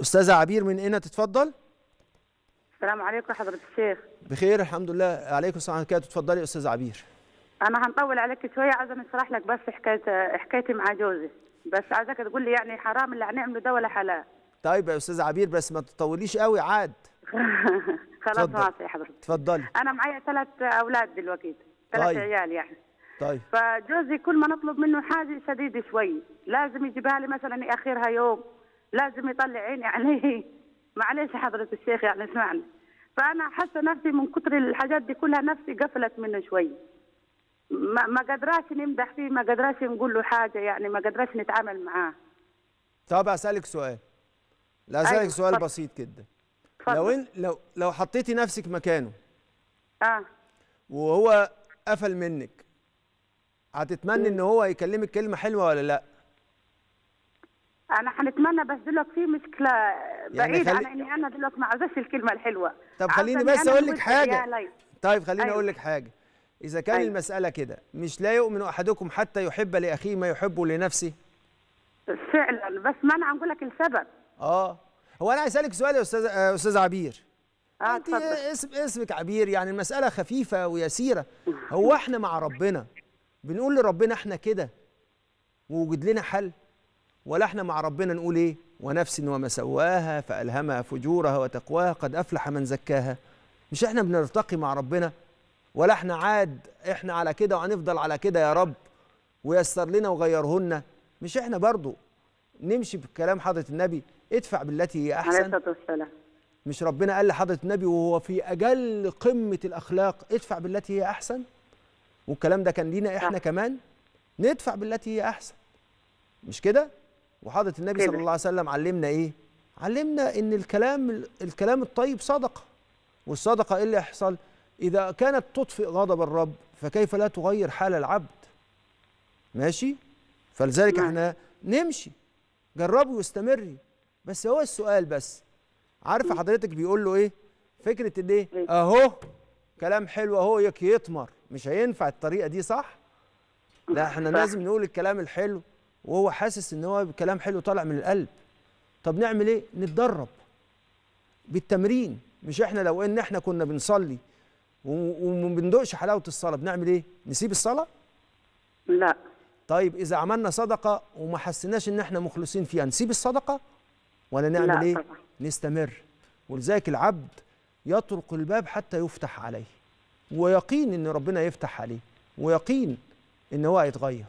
استاذه عبير من هنا تتفضل السلام عليكم حضره الشيخ بخير الحمد لله عليكم السلام عليكم تتفضلي استاذه عبير انا هنطول عليك شويه عايزه نشرح لك بس حكايه حكايتي مع جوزي بس عايزاك تقول لي يعني حرام اللي هنعمله ده ولا حلال طيب يا استاذه عبير بس ما تطوليش قوي عاد خلاص واطي يا حضرتك اتفضلي انا معايا ثلاث اولاد دلوقتي ثلاث طيب. عيال يعني طيب فجوزي كل ما نطلب منه حاجه شديده شوي لازم يجيبها لي مثلا اخرها يوم لازم يطلع عيني عليه معلش حضرة الشيخ يعني اسمعني فأنا حاسة نفسي من كتر الحاجات دي كلها نفسي قفلت منه شوي ما ما قدراش نمدح فيه ما قدراش نقول له حاجة يعني ما قدراش نتعامل معاه طب أسألك سؤال لا أسألك أيوة سؤال فضل. بسيط جدا فضل. لو إن لو لو حطيتي نفسك مكانه اه وهو قفل منك هتتمنى ان هو يكلمك كلمه حلوه ولا لا انا حنتمنى بس دلوقتي في مشكله بعيد يعني خلي... عن اني انا دلوقتي ما عاوزاش الكلمه الحلوه طب خليني بس اقول لك حاجه طيب خليني أيوه. اقول لك حاجه اذا كان أيوه. المساله كده مش لا يؤمن احدكم حتى يحب لاخيه ما يحبه لنفسه فعلا بس ما انا اقول لك السبب اه هو انا عايز اسالك سؤال يا استاذ آه، استاذ عبير آه انت اسم اسمك عبير يعني المساله خفيفه ويسيره هو احنا مع ربنا بنقول لربنا احنا كده ووجد لنا حل ولا احنا مع ربنا نقول ايه ونفس وما سواها فألهمها فجورها وتقواها قد أفلح من زكاها مش احنا بنرتقي مع ربنا ولا احنا عاد احنا على كده وهنفضل على كده يا رب ويسر لنا وغيرهن مش احنا برضو نمشي بكلام حضرة النبي ادفع بالتي هي أحسن مش ربنا قال لحضرة النبي وهو في أجل قمة الأخلاق ادفع بالتي هي أحسن والكلام ده كان لينا احنا كمان ندفع بالتي هي أحسن مش كده؟ وحضره النبي إيه صلى الله عليه وسلم علمنا ايه علمنا ان الكلام الكلام الطيب صدقه والصدقه ايه اللي يحصل اذا كانت تطفئ غضب الرب فكيف لا تغير حال العبد ماشي فلذلك نعم. احنا نمشي جربي واستمري بس هو السؤال بس عارفه حضرتك بيقول له ايه فكره ان ايه اهو كلام حلو اهو يطمر مش هينفع الطريقه دي صح لا احنا لازم نقول الكلام الحلو وهو حاسس ان هو كلام حلو طالع من القلب طب نعمل ايه نتدرب بالتمرين مش احنا لو ان احنا كنا بنصلي وما بندقش حلاوه الصلاه بنعمل ايه نسيب الصلاه لا طيب اذا عملنا صدقه وما حسيناش ان احنا مخلصين فيها نسيب الصدقه ولا نعمل لا ايه طبعا. نستمر ولذلك العبد يطرق الباب حتى يفتح عليه ويقين ان ربنا يفتح عليه ويقين ان هو هيتغير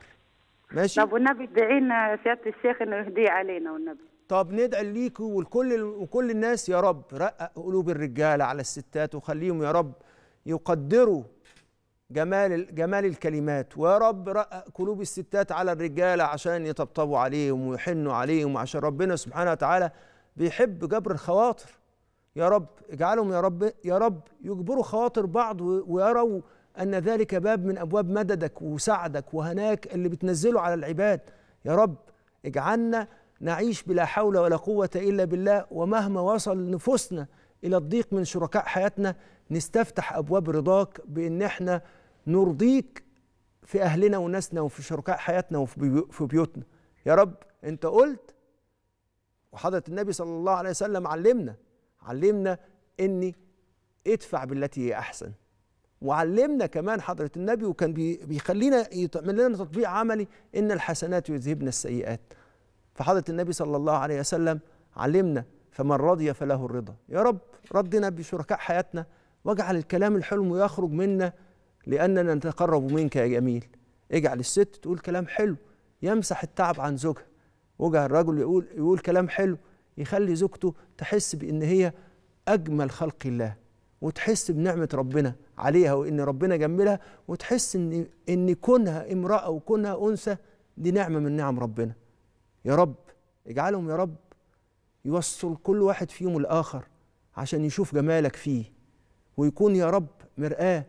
ماشي طب والنبي ادعي لنا سياده الشيخ انه يهديه علينا والنبي طب ندعي ليك ولكل وكل الناس يا رب رقق قلوب الرجال على الستات وخليهم يا رب يقدروا جمال جمال الكلمات ويا رب رقق قلوب الستات على الرجاله عشان يطبطبوا عليهم ويحنوا عليهم عشان ربنا سبحانه وتعالى بيحب جبر الخواطر يا رب اجعلهم يا رب يا رب يجبروا خواطر بعض ويروا أن ذلك باب من أبواب مددك وسعدك وهناك اللي بتنزله على العباد يا رب اجعلنا نعيش بلا حول ولا قوة إلا بالله ومهما وصل نفوسنا إلى الضيق من شركاء حياتنا نستفتح أبواب رضاك بإن احنا نرضيك في أهلنا وناسنا وفي شركاء حياتنا وفي بيوتنا يا رب أنت قلت وحضرة النبي صلى الله عليه وسلم علمنا علمنا إني ادفع بالتي هي أحسن وعلمنا كمان حضرة النبي وكان بيخلينا يعمل لنا تطبيق عملي إن الحسنات يذهبن السيئات فحضرة النبي صلى الله عليه وسلم علمنا فمن رضي فله الرضا يا رب ردنا بشركاء حياتنا واجعل الكلام الحلو يخرج منا لأننا نتقرب منك يا جميل اجعل الست تقول كلام حلو يمسح التعب عن زوجها وجع الرجل يقول يقول كلام حلو يخلي زوجته تحس بان هي اجمل خلق الله وتحس بنعمة ربنا عليها وإن ربنا جملها وتحس إن إن كونها امرأة وكونها أنثى دي نعمة من نعم ربنا يا رب اجعلهم يا رب يوصل كل واحد فيهم الآخر عشان يشوف جمالك فيه ويكون يا رب مرآة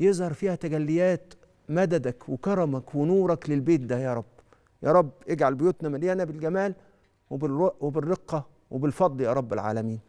يظهر فيها تجليات مددك وكرمك ونورك للبيت ده يا رب يا رب اجعل بيوتنا مليانة بالجمال وبالرقة وبالفضل يا رب العالمين